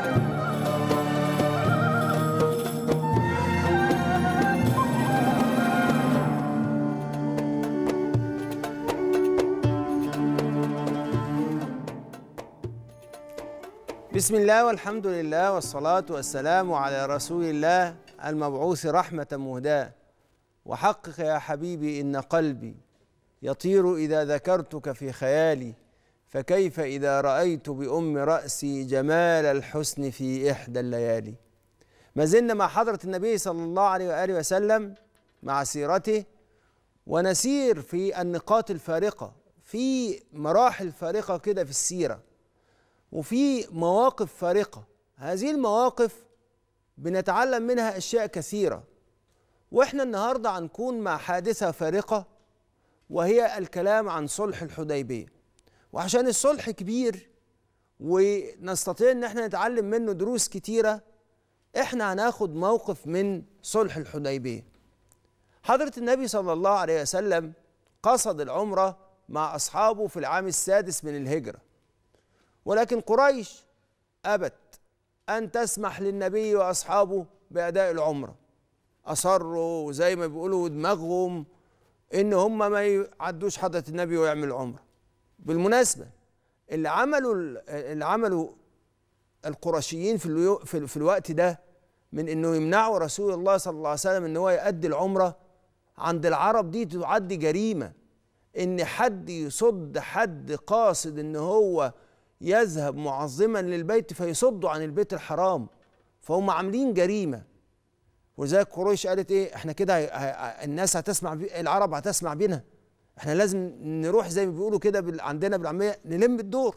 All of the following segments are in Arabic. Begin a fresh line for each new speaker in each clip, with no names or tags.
بسم الله والحمد لله والصلاة والسلام على رسول الله المبعوث رحمة مهداة وحقق يا حبيبي إن قلبي يطير إذا ذكرتك في خيالي فكيف إذا رأيت بأم رأسي جمال الحسن في إحدى الليالي ما زلنا مع حضرة النبي صلى الله عليه وآله وسلم مع سيرته ونسير في النقاط الفارقة في مراحل فارقة كده في السيرة وفي مواقف فارقة هذه المواقف بنتعلم منها أشياء كثيرة وإحنا النهاردة هنكون مع حادثة فارقة وهي الكلام عن صلح الحديبيه وعشان الصلح كبير ونستطيع ان احنا نتعلم منه دروس كتيره احنا هناخد موقف من صلح الحديبيه حضره النبي صلى الله عليه وسلم قصد العمره مع اصحابه في العام السادس من الهجره ولكن قريش ابت ان تسمح للنبي واصحابه باداء العمره اصروا زي ما بيقولوا دماغهم ان هم ما يعدوش حضره النبي ويعملوا عمره بالمناسبه اللي عمله اللي عمله القرشيين في الو... في, في الوقت ده من انه يمنعوا رسول الله صلى الله عليه وسلم ان هو يؤدي العمره عند العرب دي تعد جريمه ان حد يصد حد قاصد ان هو يذهب معظما للبيت فيصده عن البيت الحرام فهم عاملين جريمه ولذلك قريش قالت ايه احنا كده الناس هتسمع العرب هتسمع بينا احنا لازم نروح زي ما بيقولوا كده عندنا بالعاميه نلم الدور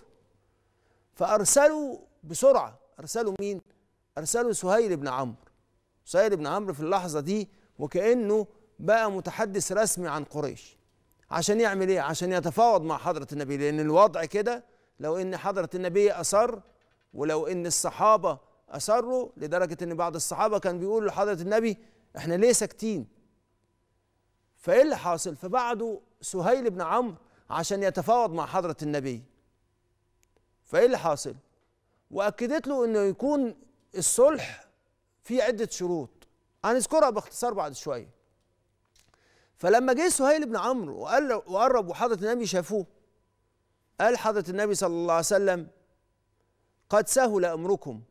فارسلوا بسرعه ارسلوا مين ارسلوا سهيل بن عمرو سهيل بن عمرو في اللحظه دي وكانه بقى متحدث رسمي عن قريش عشان يعمل ايه عشان يتفاوض مع حضره النبي لان الوضع كده لو ان حضره النبي اصر ولو ان الصحابه اصروا لدرجه ان بعض الصحابه كان بيقولوا لحضره النبي احنا ليه ساكتين فايه اللي حاصل فبعده سهيل بن عمرو عشان يتفاوض مع حضرة النبي فإيه اللي حاصل وأكدت له أنه يكون الصلح فيه عدة شروط هنذكرها باختصار بعد شوية فلما جه سهيل بن عمرو وقال وقرب وحضرة النبي شافوه قال حضرة النبي صلى الله عليه وسلم قد سهل أمركم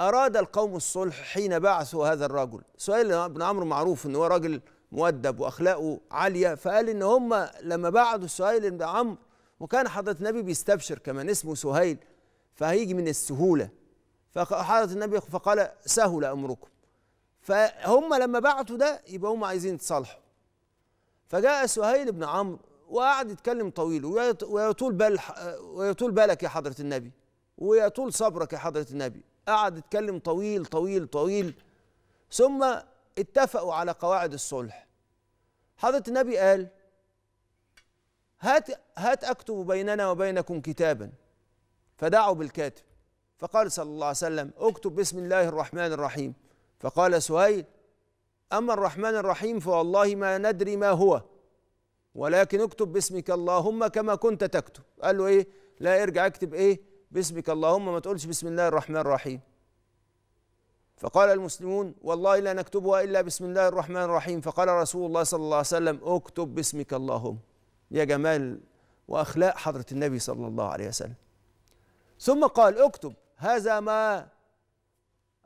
أراد القوم الصلح حين بعثوا هذا الرجل سهيل بن عمرو معروف أنه هو راجل مؤدب واخلاقه عاليه فقال ان هم لما بعتوا سهيل بن عمرو وكان حضره النبي بيستبشر كمان اسمه سهيل فهيجي من السهوله فحضره النبي فقال سهل امركم فهم لما بعتوا ده يبقى هم عايزين يتصالحوا فجاء سهيل بن عمرو وقعد يتكلم طويل ويطول بال ويطول بالك يا حضره النبي ويطول صبرك يا حضره النبي قعد يتكلم طويل طويل طويل ثم اتفقوا على قواعد الصلح حضرة النبي قال هات هات اكتب بيننا وبينكم كتابا فدعوا بالكاتب فقال صلى الله عليه وسلم اكتب بسم الله الرحمن الرحيم فقال سهيل اما الرحمن الرحيم فوالله ما ندري ما هو ولكن اكتب باسمك اللهم كما كنت تكتب قال له ايه لا ارجع اكتب ايه باسمك اللهم ما تقولش بسم الله الرحمن الرحيم فقال المسلمون والله لا نكتبها إلا بسم الله الرحمن الرحيم فقال رسول الله صلى الله عليه وسلم اكتب باسمك اللهم يا جمال وأخلاق حضرة النبي صلى الله عليه وسلم ثم قال اكتب هذا ما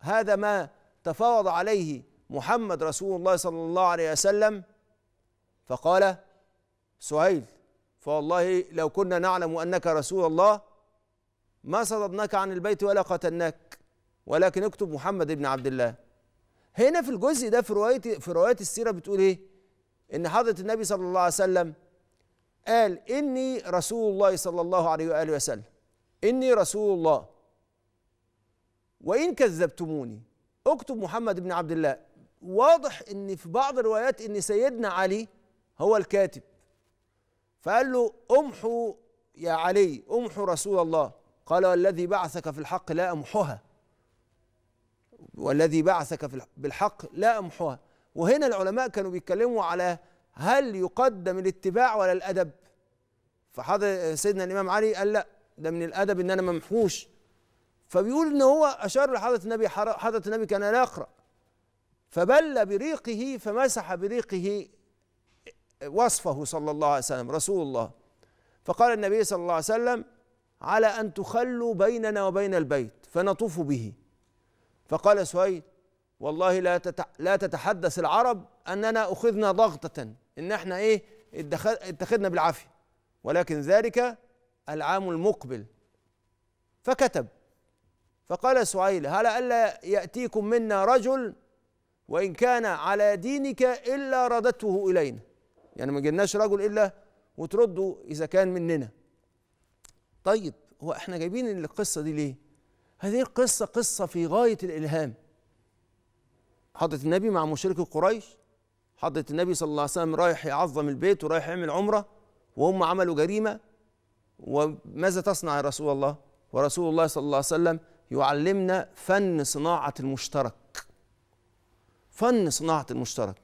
هذا ما تفاوض عليه محمد رسول الله صلى الله عليه وسلم فقال سهيل فوالله لو كنا نعلم أنك رسول الله ما صددناك عن البيت ولا قتلناك ولكن اكتب محمد بن عبد الله هنا في الجزء ده في روايه في روايه السيره بتقول ايه ان حضره النبي صلى الله عليه وسلم قال اني رسول الله صلى الله عليه واله وسلم اني رسول الله وان كذبتموني اكتب محمد بن عبد الله واضح ان في بعض الروايات ان سيدنا علي هو الكاتب فقال له امحو يا علي امحو رسول الله قال والذي بعثك في الحق لا امحوها والذي بعثك بالحق لا أمحوها وهنا العلماء كانوا بيتكلموا على هل يقدم الاتباع ولا الأدب فحضر سيدنا الإمام علي قال لا ده من الأدب إن أنا ممحوش فبيقول إن هو أشار لحضرة النبي حضرة النبي كان لا يقرأ فبل بريقه فمسح بريقه وصفه صلى الله عليه وسلم رسول الله فقال النبي صلى الله عليه وسلم على أن تخلوا بيننا وبين البيت فنطوف به فقال سهيل والله لا لا تتحدث العرب اننا اخذنا ضغطه ان احنا ايه اتخذنا بالعافيه ولكن ذلك العام المقبل فكتب فقال سهيل هل ألا يأتيكم منا رجل وإن كان على دينك إلا ردته إلينا يعني ما جالناش رجل إلا وترده إذا كان مننا طيب هو احنا جايبين القصة دي ليه هذه القصة قصة في غاية الإلهام حضرة النبي مع مشركي قريش حضرة النبي صلى الله عليه وسلم رايح يعظم البيت ورايح يعمل عمرة وهم عملوا جريمة وماذا تصنع يا رسول الله ورسول الله صلى الله عليه وسلم يعلمنا فن صناعة المشترك فن صناعة المشترك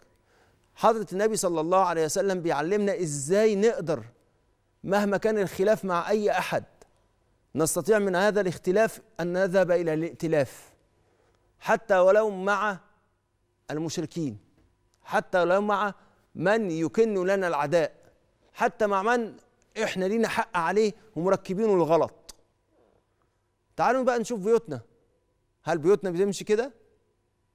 حضرة النبي صلى الله عليه وسلم بيعلمنا إزاي نقدر مهما كان الخلاف مع أي أحد نستطيع من هذا الاختلاف أن نذهب إلى الائتلاف حتى ولو مع المشركين حتى ولو مع من يكن لنا العداء حتى مع من احنا لينا حق عليه ومركبينه الغلط تعالوا بقى نشوف بيوتنا هل بيوتنا بتمشي كده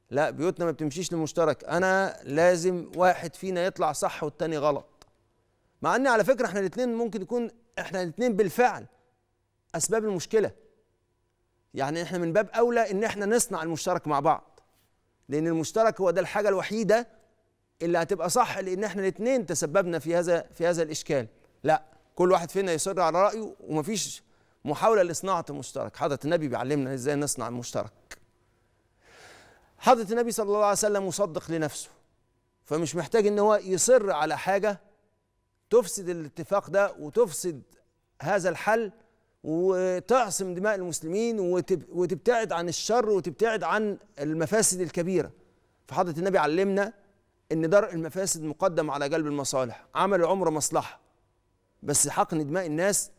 لا بيوتنا ما بتمشيش لمشترك انا لازم واحد فينا يطلع صح والتاني غلط مع ان على فكره احنا الاثنين ممكن يكون احنا الاثنين بالفعل اسباب المشكله يعني احنا من باب اولى ان احنا نصنع المشترك مع بعض لان المشترك هو ده الحاجه الوحيده اللي هتبقى صح لان احنا الاثنين تسببنا في هذا في هذا الاشكال لا كل واحد فينا يصر على رايه ومفيش محاوله لصناعه المشترك حضره النبي بيعلمنا ازاي نصنع المشترك حضره النبي صلى الله عليه وسلم مصدق لنفسه فمش محتاج ان هو يصر على حاجه تفسد الاتفاق ده وتفسد هذا الحل وتعصم دماء المسلمين وتبتعد عن الشر وتبتعد عن المفاسد الكبيرة فحضرة النبي علمنا ان درء المفاسد مقدم على جلب المصالح عمل العمر مصلحة بس حقن دماء الناس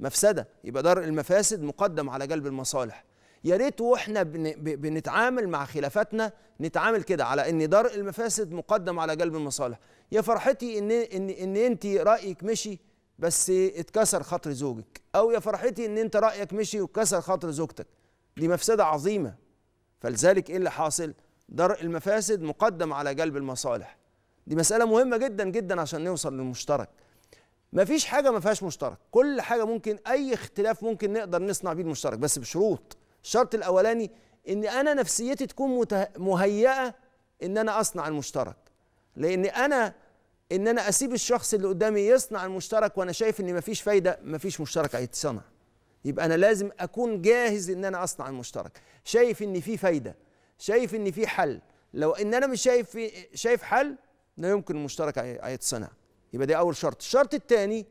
مفسدة يبقى درء المفاسد مقدم على جلب المصالح يا ريت واحنا بنتعامل مع خلافاتنا نتعامل كده على ان درء المفاسد مقدم على جلب المصالح يا فرحتي ان ان ان انت رايك مشي بس اتكسر خاطر زوجك او يا فرحتي ان انت رايك مشي وكسر خاطر زوجتك دي مفسده عظيمه فلذلك ايه اللي حاصل درء المفاسد مقدم على جلب المصالح دي مساله مهمه جدا جدا عشان نوصل للمشترك مفيش حاجه ما فيهاش مشترك كل حاجه ممكن اي اختلاف ممكن نقدر نصنع بيه المشترك بس بشروط الشرط الاولاني ان انا نفسيتي تكون مهيئه ان انا اصنع المشترك لان انا ان انا اسيب الشخص اللي قدامي يصنع المشترك وانا شايف ان مفيش فايده مفيش مشترك هيتصنع يبقى انا لازم اكون جاهز ان انا اصنع المشترك شايف ان في فايده شايف ان في حل لو ان انا مش شايف شايف حل لا يمكن المشترك هيتصنع يبقى ده اول شرط الشرط الثاني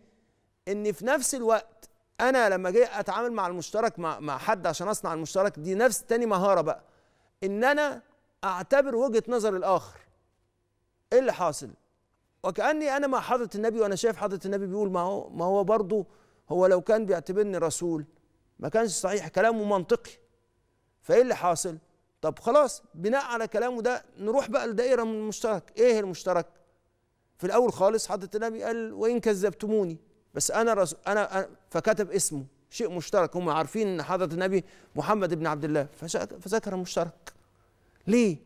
ان في نفس الوقت انا لما جاي اتعامل مع المشترك مع مع حد عشان اصنع المشترك دي نفس تاني مهاره بقى ان انا اعتبر وجهه نظر الاخر ايه اللي حاصل وكاني انا مع حضره النبي وانا شايف حضره النبي بيقول ما هو ما هو برضه هو لو كان بيعتبرني رسول ما كانش صحيح كلامه منطقي فايه اللي حاصل طب خلاص بناء على كلامه ده نروح بقى لدائره من المشترك ايه المشترك في الاول خالص حضره النبي قال وان كذبتموني بس انا رسول انا فكتب اسمه شيء مشترك هم عارفين ان حضره النبي محمد بن عبد الله فذكر مشترك ليه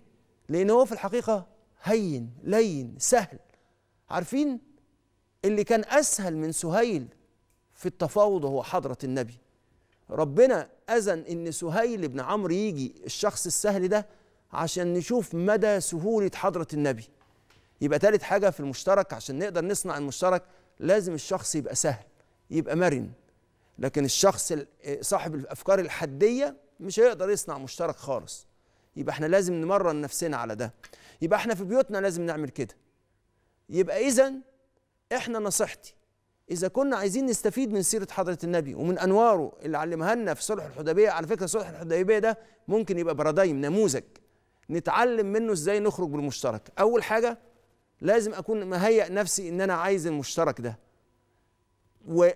لان هو في الحقيقه هين لين سهل عارفين اللي كان أسهل من سهيل في التفاوض هو حضرة النبي ربنا أذن إن سهيل بن عمرو يجي الشخص السهل ده عشان نشوف مدى سهولة حضرة النبي يبقى ثالث حاجة في المشترك عشان نقدر نصنع المشترك لازم الشخص يبقى سهل يبقى مرن لكن الشخص صاحب الأفكار الحدية مش هيقدر يصنع مشترك خالص يبقى احنا لازم نمرن نفسنا على ده يبقى احنا في بيوتنا لازم نعمل كده يبقى إذا إحنا نصيحتي إذا كنا عايزين نستفيد من سيرة حضرة النبي ومن أنواره اللي علمها لنا في صلح الحديبية على فكرة صلح الحديبية ده ممكن يبقى برادايم نموذج نتعلم منه إزاي نخرج بالمشترك أول حاجة لازم أكون مهيئ نفسي إن أنا عايز المشترك ده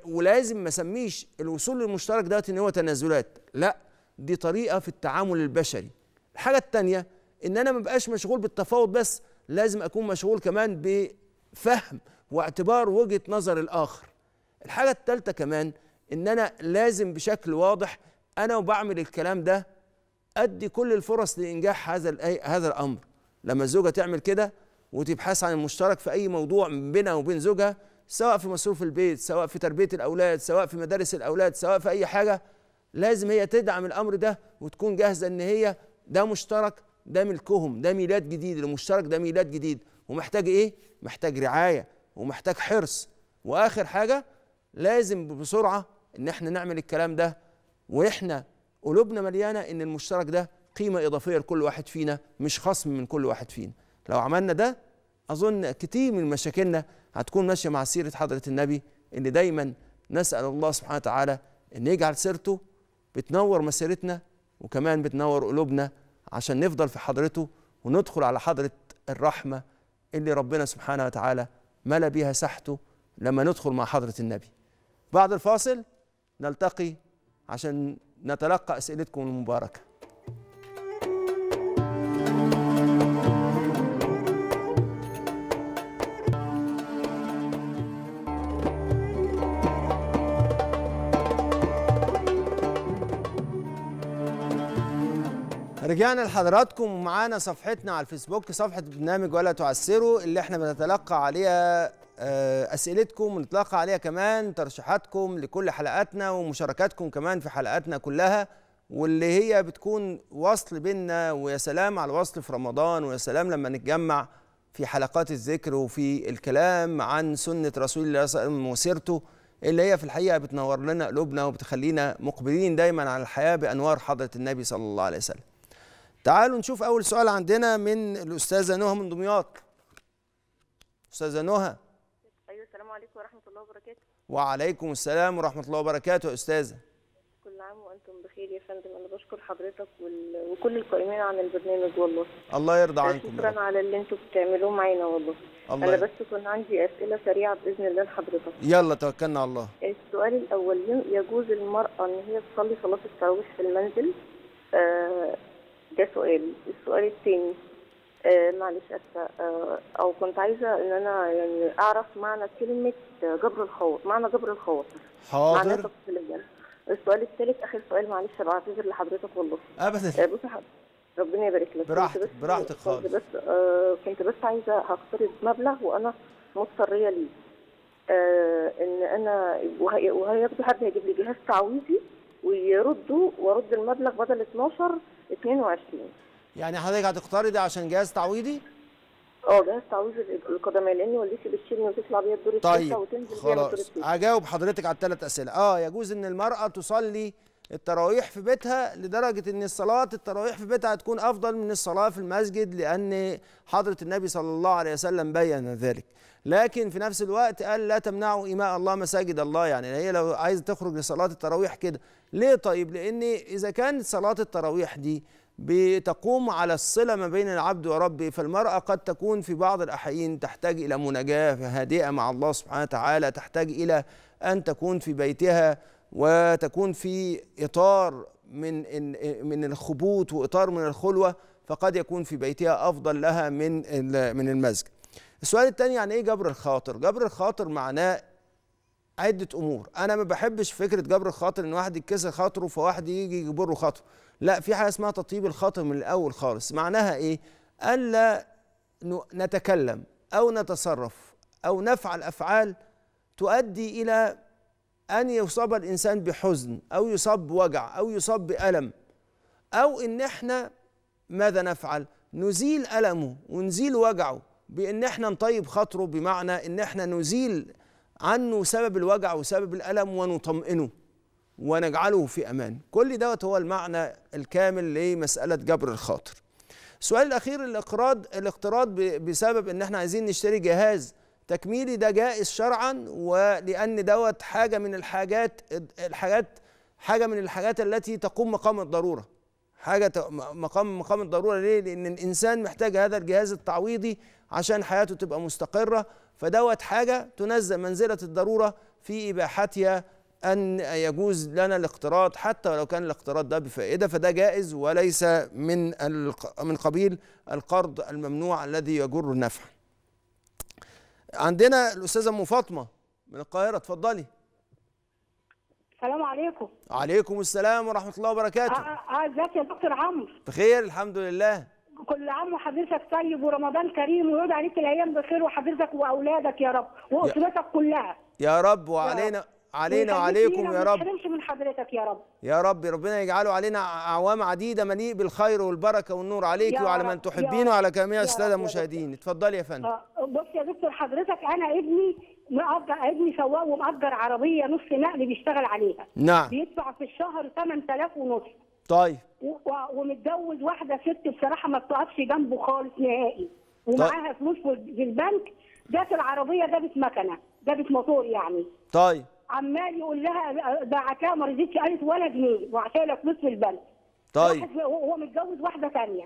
ولازم ما اسميش الوصول للمشترك دوت ان هو تنازلات لا دي طريقه في التعامل البشري الحاجه الثانيه ان انا ما بقاش مشغول بالتفاوض بس لازم اكون مشغول كمان فهم واعتبار وجهه نظر الاخر الحاجه الثالثه كمان ان انا لازم بشكل واضح انا وبعمل الكلام ده ادي كل الفرص لانجاح هذا هذا الامر لما الزوجه تعمل كده وتبحث عن المشترك في اي موضوع بينها وبين زوجها سواء في مصروف البيت سواء في تربيه الاولاد سواء في مدارس الاولاد سواء في اي حاجه لازم هي تدعم الامر ده وتكون جاهزه ان هي ده مشترك ده ملكهم ده ميلاد جديد المشترك ده ميلاد جديد ومحتاج ايه محتاج رعايه ومحتاج حرص واخر حاجه لازم بسرعه ان احنا نعمل الكلام ده واحنا قلوبنا مليانه ان المشترك ده قيمه اضافيه لكل واحد فينا مش خصم من كل واحد فينا لو عملنا ده اظن كتير من مشاكلنا هتكون ماشيه مع سيره حضره النبي اللي دايما نسال الله سبحانه وتعالى ان يجعل سيرته بتنور مسيرتنا وكمان بتنور قلوبنا عشان نفضل في حضرته وندخل على حضره الرحمه اللي ربنا سبحانه وتعالى ملا بيها ساحته لما ندخل مع حضرة النبي بعد الفاصل نلتقي عشان نتلقى أسئلتكم المباركة رجعنا لحضراتكم ومعانا صفحتنا على الفيسبوك صفحة برنامج ولا تعسروا اللي احنا بنتلقى عليها آه، أسئلتكم ونتلقى عليها كمان ترشيحاتكم لكل حلقاتنا ومشاركاتكم كمان في حلقاتنا كلها واللي هي بتكون وصل بيننا ويا سلام على الوصل في رمضان ويا سلام لما نتجمع في حلقات الذكر وفي الكلام عن سنة رسول الله صلى الله عليه وسلم وسيرته اللي هي في الحقيقة بتنور لنا قلوبنا وبتخلينا مقبلين دايما على الحياة بأنوار حضرة النبي صلى الله عليه وسلم تعالوا نشوف أول سؤال عندنا من الأستاذة نهى من دمياط أستاذة نهى
أيوة السلام عليكم ورحمة الله وبركاته
وعليكم السلام ورحمة الله وبركاته يا أستاذة
كل عام وأنتم بخير يا فندم أنا بشكر حضرتك وال... وكل القائمين عن البرنامج والله
الله يرضى عنكم شكرا على
اللي أنتم بتعملوه معانا والله الله أنا بس كان عندي أسئلة سريعة بإذن الله لحضرتك
يلا توكلنا على الله
السؤال الأول يجوز المرأة إن هي تصلي صلاة التراويح في المنزل آه ده سؤال السؤال الثاني آه معلش اسفه آه او كنت عايزه ان انا يعني اعرف معنى كلمه جبر الخواطر معنى جبر الخواطر حاضر السؤال الثالث اخر سؤال معلش بعتذر لحضرتك والله ابدا آه بص ربنا يبارك لك براحتك براحتك خالص بس آه كنت بس عايزه هقترض مبلغ وانا مضطريه ليه آه ان انا وهياخدوا حد هيجيب لي جهاز تعويضي ويردوا وارد المبلغ بدل 12 22
يعني حضرتك هتقترضي عشان جهاز تعويضي؟
اه جهاز تعويض القدماء لان والدتي بتشيلني وتطلع بيها الدور طيب وتنزل خلاص
هجاوب حضرتك على الثلاث اسئله اه يجوز ان المراه تصلي التراويح في بيتها لدرجة أن الصلاة التراويح في بيتها هتكون أفضل من الصلاة في المسجد لأن حضرة النبي صلى الله عليه وسلم بين ذلك لكن في نفس الوقت قال لا تمنعوا إيماء الله مساجد الله يعني هي لو عايزة تخرج لصلاة التراويح كده ليه طيب لأن إذا كانت صلاة التراويح دي بتقوم على الصلة ما بين العبد وربه فالمرأة قد تكون في بعض الأحيان تحتاج إلى مناجاة هادئة مع الله سبحانه وتعالى تحتاج إلى أن تكون في بيتها وتكون في إطار من من الخبوط وإطار من الخلوة فقد يكون في بيتها أفضل لها من من المسجد. السؤال الثاني يعني إيه جبر الخاطر؟ جبر الخاطر معناه عدة أمور، أنا ما بحبش فكرة جبر الخاطر إن واحد يتكسر خاطره فواحد يجي يجبره خاطره، لا في حاجة اسمها تطيب الخاطر من الأول خالص، معناها إيه؟ ألا نتكلم أو نتصرف أو نفعل أفعال تؤدي إلى أن يصاب الإنسان بحزن أو يصاب بوجع أو يصاب بألم أو إن إحنا ماذا نفعل؟ نزيل ألمه ونزيل وجعه بإن إحنا نطيب خاطره بمعنى إن إحنا نزيل عنه سبب الوجع وسبب الألم ونطمئنه ونجعله في أمان كل دوت هو المعنى الكامل لمسألة جبر الخاطر السؤال الأخير الاقتراض الاقتراض بسبب إن إحنا عايزين نشتري جهاز تكميلي ده جائز شرعا ولان دوت حاجه من الحاجات الحاجات حاجه من الحاجات التي تقوم مقام الضروره حاجه مقام مقام الضروره ليه لان الانسان محتاج هذا الجهاز التعويضي عشان حياته تبقى مستقره فدوت حاجه تنزل منزله الضروره في اباحتها ان يجوز لنا الاقتراض حتى ولو كان الاقتراض ده بفائده فده جائز وليس من من قبيل القرض الممنوع الذي يجر نفعا عندنا الاستاذه ام فاطمه من القاهره اتفضلي
السلام عليكم
عليكم السلام ورحمه الله وبركاته آه،,
اه ازيك يا دكتور عمرو
بخير الحمد لله
كل عام وحضرتك طيب ورمضان كريم ويعود عليك الايام بخير وحضرتك واولادك يا رب واسرتك كلها
يا رب وعلينا علينا وعليكم يا رب
ما من حضرتك يا رب
يا رب ربنا يجعله علينا اعوام عديده مليء بالخير والبركه والنور عليك وعلى من تحبين وعلى جميع الساده المشاهدين اتفضلي يا فندم
آه، بص يا دكتور حضرتك انا ابني مأجر ابني سواق ومأجر عربيه نص نقل بيشتغل عليها نعم بيدفع في الشهر 8000 ونص طيب ومتجوز واحده ست بصراحه ما بتقفش جنبه خالص نهائي طيب. ومعاها طيب. فلوس في البنك جات العربيه جابت مكنه جابت موتور يعني طيب عمال يقول لها باعتها ما رضيتش قالت ولا جنيه وعشان فلوس في البنك طيب هو متجوز واحده ثانيه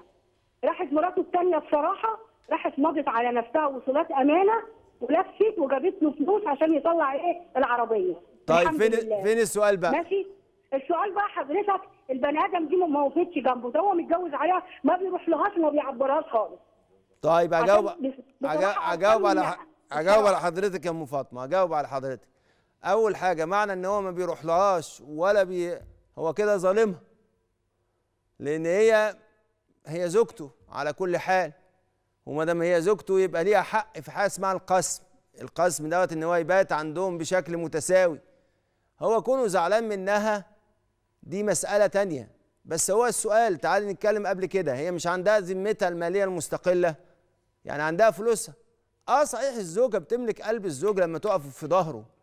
راحت مراته الثانيه بصراحه راحت مضت على نفسها وصولات امانه ولفت وجابت له فلوس عشان يطلع ايه العربيه طيب فين لله. فين السؤال بقى؟ ماشي السؤال بقى حضرتك البني ادم دي ما وقفتش جنبه ده هو متجوز عليها ما بيروح لهاش وما بيعبرهاش خالص
طيب اجاوب اجاوب على اجاوب أيوه. على حضرتك يا ام فاطمه اجاوب على حضرتك اول حاجه معنى ان هو ما بيروحلهاش ولا بي هو كده ظالمها لان هي هي زوجته على كل حال وما دام هي زوجته يبقى ليها حق في حاجه اسمها القسم القسم دوت ان هو يبات عندهم بشكل متساوي هو كونه زعلان منها دي مساله تانية بس هو السؤال تعالى نتكلم قبل كده هي مش عندها ذمتها الماليه المستقله يعني عندها فلوسها اه صحيح الزوجه بتملك قلب الزوج لما تقف في ظهره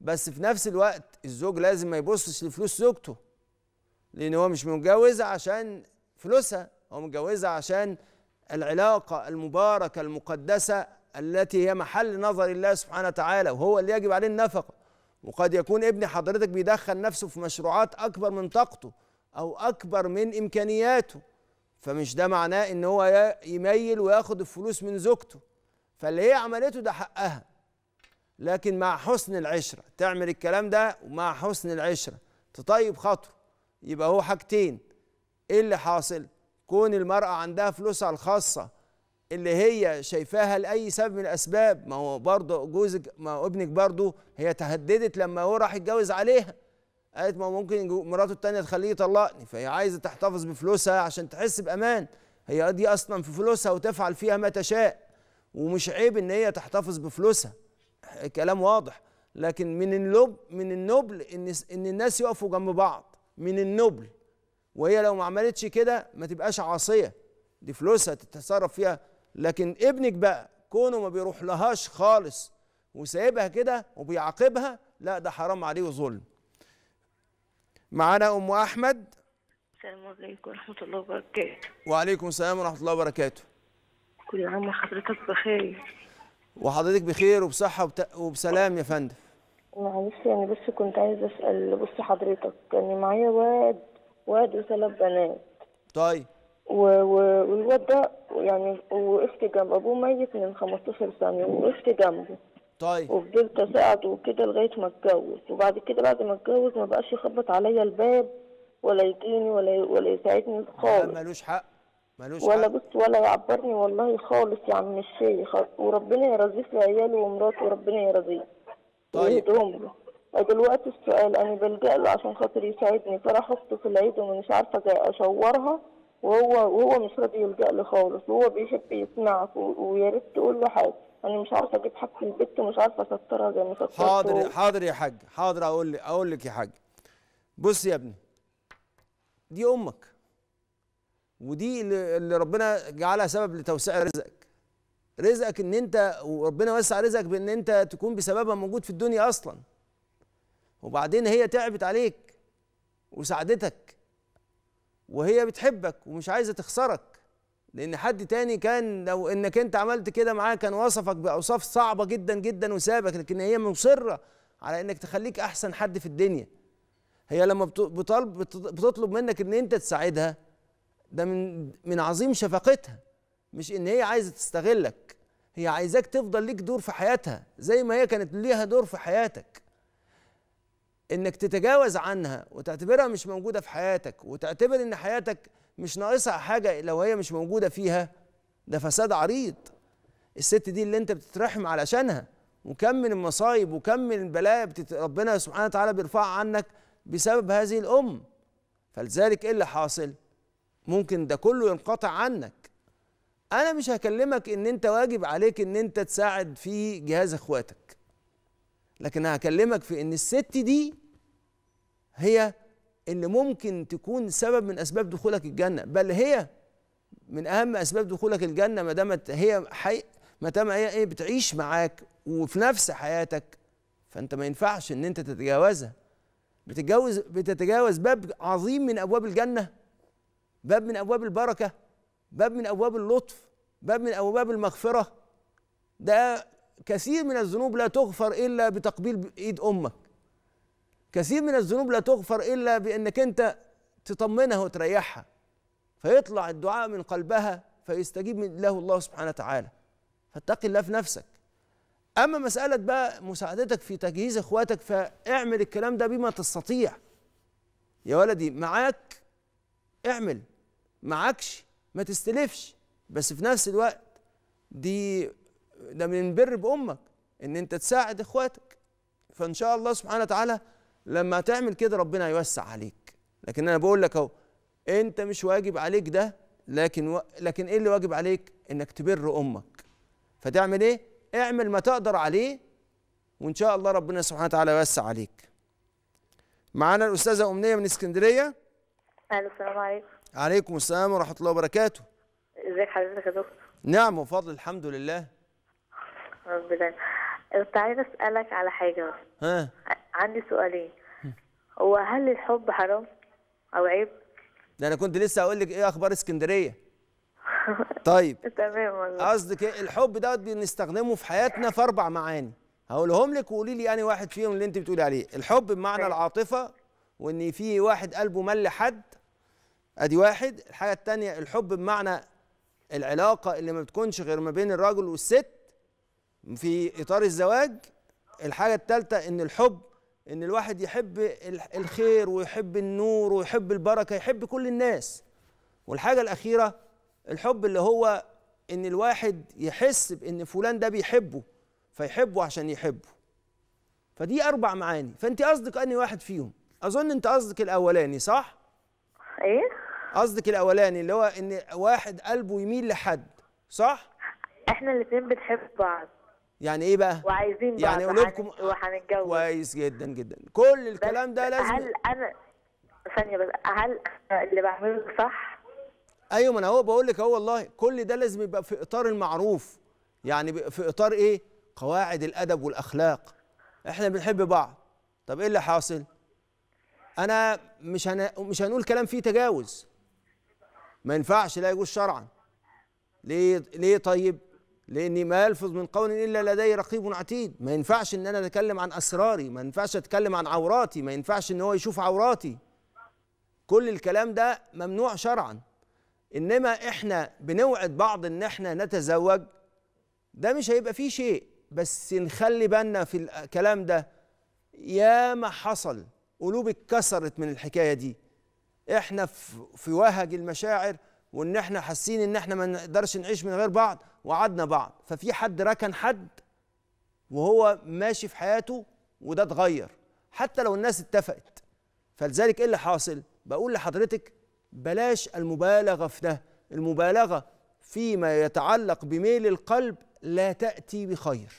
بس في نفس الوقت الزوج لازم ما يبصش لفلوس زوجته لان هو مش متجوزها عشان فلوسها هو متجوزها عشان العلاقه المباركه المقدسه التي هي محل نظر الله سبحانه وتعالى وهو اللي يجب عليه النفقه وقد يكون ابن حضرتك بيدخل نفسه في مشروعات اكبر من طاقته او اكبر من امكانياته فمش ده معناه ان هو يميل وياخد الفلوس من زوجته فاللي هي عملته ده حقها لكن مع حسن العشرة تعمل الكلام ده ومع حسن العشرة تطيب خاطره يبقى هو حاجتين ايه اللي حاصل كون المرأة عندها فلوسها الخاصة اللي هي شايفاها لأي سبب من الأسباب ما هو برضه جوزك ما هو ابنك برضه هي تهددت لما هو راح يتجوز عليها قالت ما ممكن مراته التانية تخليه يطلقني فهي عايزة تحتفظ بفلوسها عشان تحس بأمان هي دي أصلا في فلوسها وتفعل فيها ما تشاء ومش عيب إن هي تحتفظ بفلوسها كلام واضح لكن من اللب من النبل ان ان الناس يقفوا جنب بعض من النبل وهي لو ما عملتش كده ما تبقاش عاصيه دي فلوسها تتصرف فيها لكن ابنك بقى كونه ما بيروح لهاش خالص وسايبها كده وبيعاقبها لا ده حرام عليه وظلم معانا ام احمد
السلام عليكم ورحمه الله وبركاته
وعليكم السلام ورحمه الله وبركاته
كل عام وحضرتك بخير
وحضرتك بخير وبصحه وبسلام يا فندم
معلش يعني بس كنت عايز اسال بص حضرتك يعني معايا واد واد وثلاث بنات طيب والواد ده يعني وقفت جنب ابوه ميت من 15 سنه وقفت جنبه طيب وفضلت اساعده وكده لغايه ما اتجوز وبعد كده بعد ما اتجوز ما بقاش يخبط عليا الباب ولا يجيني ولا ولا يساعدني خالص ملوش حق ملوش ولا بص ولا يعبرني والله خالص يعني مش شيء وربنا يرزيه في عياله ومراته وربنا يرضيه طيب دلوقتي السؤال انا بلجأ له عشان خاطر يساعدني فانا حطه في العيد ومش عارفه اشورها وهو وهو مش راضي يلجأ لي خالص وهو بيحب يسمعك ويا ريت تقول له حاجه انا مش عارفه اجيب حاجه البت ومش عارفه اسطرها زي ما سطرت حاضر
حاضر يا حاج حاضر اقول لك اقول لك يا حاج بص يا ابني دي امك ودي اللي ربنا جعلها سبب لتوسيع رزقك رزقك ان انت وربنا وسع رزقك بان انت تكون بسببها موجود في الدنيا اصلا وبعدين هي تعبت عليك وساعدتك وهي بتحبك ومش عايزه تخسرك لان حد تاني كان لو انك انت عملت كده معاه كان وصفك باوصاف صعبه جدا جدا وسابك لكن هي مصره على انك تخليك احسن حد في الدنيا هي لما بتطلب بتطلب منك ان انت تساعدها ده من من عظيم شفقتها مش ان هي عايزه تستغلك هي عايزاك تفضل ليك دور في حياتها زي ما هي كانت ليها دور في حياتك انك تتجاوز عنها وتعتبرها مش موجوده في حياتك وتعتبر ان حياتك مش ناقصها حاجه لو هي مش موجوده فيها ده فساد عريض الست دي اللي انت بتترحم علشانها وكم من المصايب وكم من البلايا بتت... ربنا سبحانه وتعالى بيرفعها عنك بسبب هذه الام فلذلك ايه اللي حاصل؟ ممكن ده كله ينقطع عنك انا مش هكلمك ان انت واجب عليك ان انت تساعد في جهاز اخواتك لكن هكلمك في ان الست دي هي اللي ممكن تكون سبب من اسباب دخولك الجنه بل هي من اهم اسباب دخولك الجنه ما دامت هي حي ما دام هي ايه بتعيش معاك وفي نفس حياتك فانت ما ينفعش ان انت تتجاوزها بتتجاوز بتتجاوز باب عظيم من ابواب الجنه باب من ابواب البركه باب من ابواب اللطف باب من ابواب المغفره ده كثير من الذنوب لا تغفر الا بتقبيل ايد امك كثير من الذنوب لا تغفر الا بانك انت تطمنها وتريحها فيطلع الدعاء من قلبها فيستجيب له الله سبحانه وتعالى فاتق الله في نفسك اما مساله بقى مساعدتك في تجهيز اخواتك فاعمل الكلام ده بما تستطيع يا ولدي معاك اعمل معكش ما تستلفش بس في نفس الوقت دي ده من بر بامك ان انت تساعد اخواتك فان شاء الله سبحانه وتعالى لما تعمل كده ربنا يوسع عليك لكن انا بقول لك اهو انت مش واجب عليك ده لكن و... لكن ايه اللي واجب عليك انك تبر امك فتعمل ايه اعمل ما تقدر عليه وان شاء الله ربنا سبحانه وتعالى يوسع عليك معانا الاستاذه امنيه من اسكندريه
الو السلام عليكم
عليكم السلام ورحمه الله وبركاته
ازيك حضرتك يا دكتور
نعم وفضل الحمد لله
ربنا العالمين كنت عايزه اسالك على حاجه بس ها عندي سؤالين هو هل الحب حرام او عيب
ده انا كنت لسه هقول لك ايه اخبار اسكندريه طيب تمام والله قصدك ايه الحب دوت بنستخدمه في حياتنا في اربع معاني هقولهم لك وقولي لي يعني واحد فيهم اللي انت بتقولي عليه الحب بمعنى العاطفه وان في واحد قلبه مل حد ادي واحد الحاجه الثانيه الحب بمعنى العلاقه اللي ما بتكونش غير ما بين الرجل والست في اطار الزواج الحاجه الثالثه ان الحب ان الواحد يحب الخير ويحب النور ويحب البركه يحب كل الناس والحاجه الاخيره الحب اللي هو ان الواحد يحس بان فلان ده بيحبه فيحبه عشان يحبه فدي اربع معاني فانت قصدك انهي واحد فيهم اظن انت قصدك الاولاني صح ايه قصدك الاولاني اللي هو ان واحد قلبه يميل لحد صح
احنا الاثنين بنحب بعض
يعني ايه بقى
وعايزين بعض يعني قلوبكم وهنتجوز كويس جدا جدا كل الكلام ده لازم هل انا ثانيه بس هل اللي بعمله صح
ايوه ما انا هو بقول لك اهو والله كل ده لازم يبقى في اطار المعروف يعني في اطار ايه قواعد الادب والاخلاق احنا بنحب بعض طب ايه اللي حاصل انا مش هن... مش هنقول كلام فيه تجاوز ما ينفعش لا يجوز شرعا ليه ليه طيب لاني ما يلفظ من قول الا لديه رقيب عتيد ما ينفعش ان انا اتكلم عن اسراري ما ينفعش اتكلم عن عوراتي ما ينفعش ان هو يشوف عوراتي كل الكلام ده ممنوع شرعا انما احنا بنوعد بعض ان احنا نتزوج ده مش هيبقى فيه شيء بس نخلي بالنا في الكلام ده ياما حصل قلوب اتكسرت من الحكايه دي احنا في وهج المشاعر وان احنا حاسين ان احنا ما نقدرش نعيش من غير بعض وعدنا بعض ففي حد ركن حد وهو ماشي في حياته وده اتغير حتى لو الناس اتفقت فلذلك ايه اللي حاصل بقول لحضرتك بلاش المبالغه في ده المبالغه فيما يتعلق بميل القلب لا تاتي بخير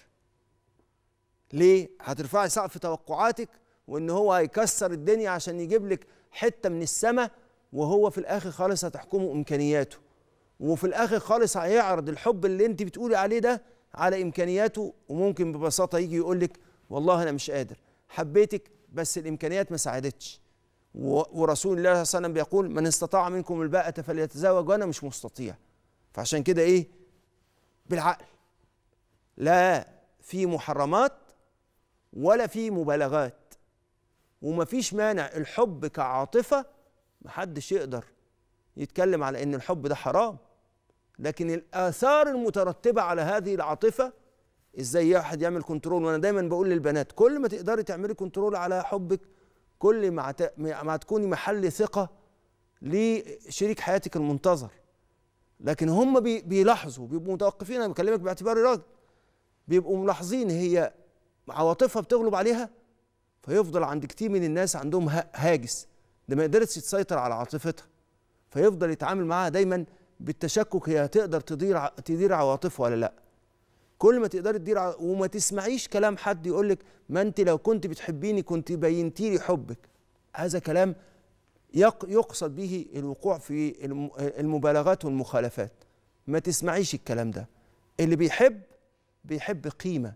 ليه هترفعي سقف توقعاتك وان هو هيكسر الدنيا عشان يجيب لك حتة من السماء وهو في الآخر خالص هتحكمه إمكانياته وفي الآخر خالص هيعرض الحب اللي أنت بتقولي عليه ده على إمكانياته وممكن ببساطة يجي يقول لك والله أنا مش قادر حبيتك بس الإمكانيات ما ساعدتش ورسول الله صلى الله عليه وسلم بيقول من استطاع منكم الباءة فليتزوج وأنا مش مستطيع فعشان كده إيه بالعقل لا في محرمات ولا في مبالغات ومفيش مانع الحب كعاطفه محدش يقدر يتكلم على ان الحب ده حرام لكن الاثار المترتبه على هذه العاطفه ازاي واحد يعمل كنترول وانا دايما بقول للبنات كل ما تقدري تعملي كنترول على حبك كل ما ما تكوني محل ثقه لشريك حياتك المنتظر لكن هم بي بيلاحظوا بيبقوا متوقفين انا بكلمك باعتباري راجل بيبقوا ملاحظين هي عواطفها بتغلب عليها فيفضل عند كتير من الناس عندهم هاجس ده ما قدرتش تسيطر على عاطفتها فيفضل يتعامل معاها دايما بالتشكك هي هتقدر تدير تدير عواطفها ولا لا كل ما تقدر تدير وما تسمعيش كلام حد يقول لك ما انت لو كنت بتحبيني كنت بينتي لي حبك هذا كلام يقصد به الوقوع في المبالغات والمخالفات ما تسمعيش الكلام ده اللي بيحب بيحب قيمه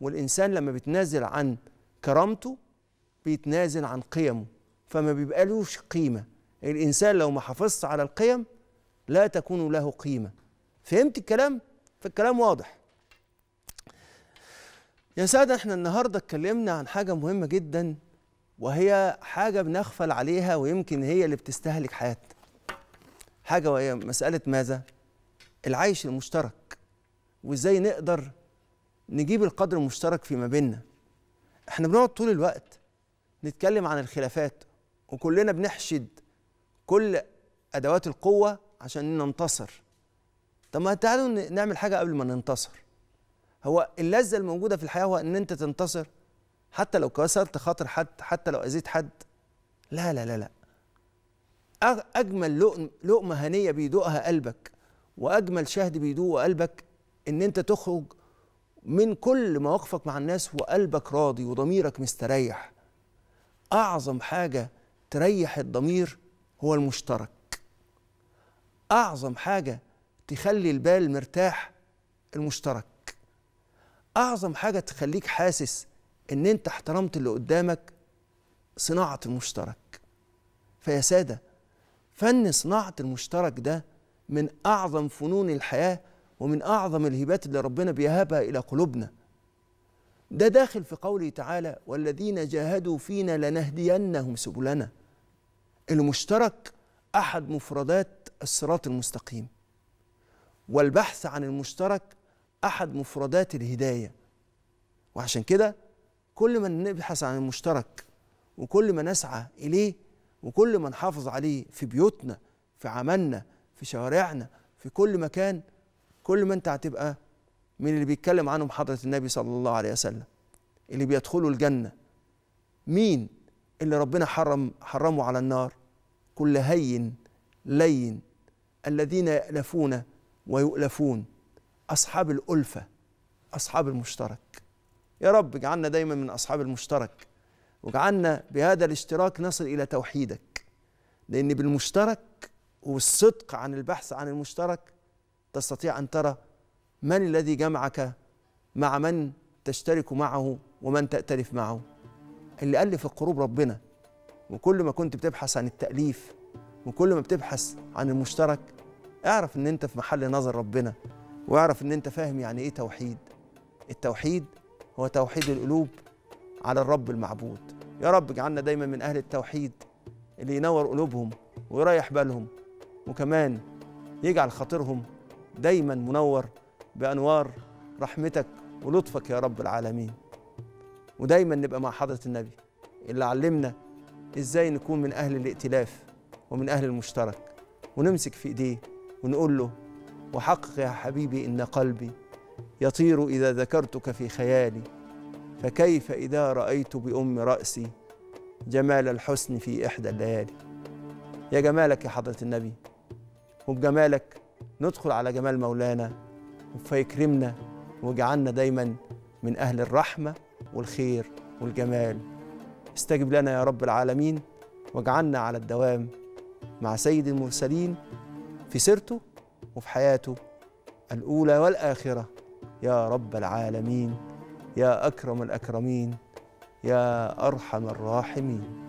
والانسان لما بتنازل عن كرامته بيتنازل عن قيمه فما بيبقالوش قيمه الانسان لو ما حافظش على القيم لا تكون له قيمه فهمت الكلام فالكلام واضح يا سادة احنا النهارده اتكلمنا عن حاجه مهمه جدا وهي حاجه بنغفل عليها ويمكن هي اللي بتستهلك حياتنا حاجه وهي مساله ماذا العيش المشترك وازاي نقدر نجيب القدر المشترك فيما بيننا احنا بنقعد طول الوقت نتكلم عن الخلافات وكلنا بنحشد كل ادوات القوه عشان ننتصر طب ما تعالوا نعمل حاجه قبل ما ننتصر هو اللذه الموجوده في الحياه هو ان انت تنتصر حتى لو كسرت خاطر حد حتى لو اذيت حد لا لا لا لا اجمل لقمه هنيه بيدوقها قلبك واجمل شهد بيدوق قلبك ان انت تخرج من كل مواقفك مع الناس وقلبك راضي وضميرك مستريح أعظم حاجة تريح الضمير هو المشترك أعظم حاجة تخلي البال مرتاح المشترك أعظم حاجة تخليك حاسس إن أنت احترمت اللي قدامك صناعة المشترك فيا سادة فن صناعة المشترك ده من أعظم فنون الحياة ومن أعظم الهبات اللي ربنا بيهبها إلى قلوبنا ده داخل في قوله تعالى والذين جاهدوا فينا لنهدينهم سبلنا المشترك احد مفردات الصراط المستقيم والبحث عن المشترك احد مفردات الهدايه وعشان كده كل ما نبحث عن المشترك وكل ما نسعى اليه وكل ما نحافظ عليه في بيوتنا في عملنا في شوارعنا في كل مكان كل ما انت هتبقى مين اللي بيتكلم عنهم حضرة النبي صلى الله عليه وسلم اللي بيدخلوا الجنة مين اللي ربنا حرم حرمه على النار كل هين لين الذين يألفون ويؤلفون أصحاب الألفة أصحاب المشترك يا رب اجعلنا دايما من أصحاب المشترك واجعلنا بهذا الاشتراك نصل إلى توحيدك لأن بالمشترك والصدق عن البحث عن المشترك تستطيع أن ترى من الذي جمعك مع من تشترك معه ومن تأتلف معه اللي ألف القلوب ربنا وكل ما كنت بتبحث عن التأليف وكل ما بتبحث عن المشترك اعرف ان انت في محل نظر ربنا واعرف ان انت فاهم يعني ايه توحيد التوحيد هو توحيد القلوب على الرب المعبود يا رب اجعلنا دايما من اهل التوحيد اللي ينور قلوبهم ويريح بالهم وكمان يجعل خاطرهم دايما منور بأنوار رحمتك ولطفك يا رب العالمين ودايما نبقى مع حضرة النبي اللي علمنا إزاي نكون من أهل الائتلاف ومن أهل المشترك ونمسك في إيديه ونقول له وحقق يا حبيبي إن قلبي يطير إذا ذكرتك في خيالي فكيف إذا رأيت بأم رأسي جمال الحسن في إحدى الليالي يا جمالك يا حضرة النبي وبجمالك ندخل على جمال مولانا فيكرمنا ويجعلنا دايما من أهل الرحمة والخير والجمال استجب لنا يا رب العالمين واجعلنا على الدوام مع سيد المرسلين في سيرته وفي حياته الأولى والآخرة يا رب العالمين يا أكرم الأكرمين يا أرحم الراحمين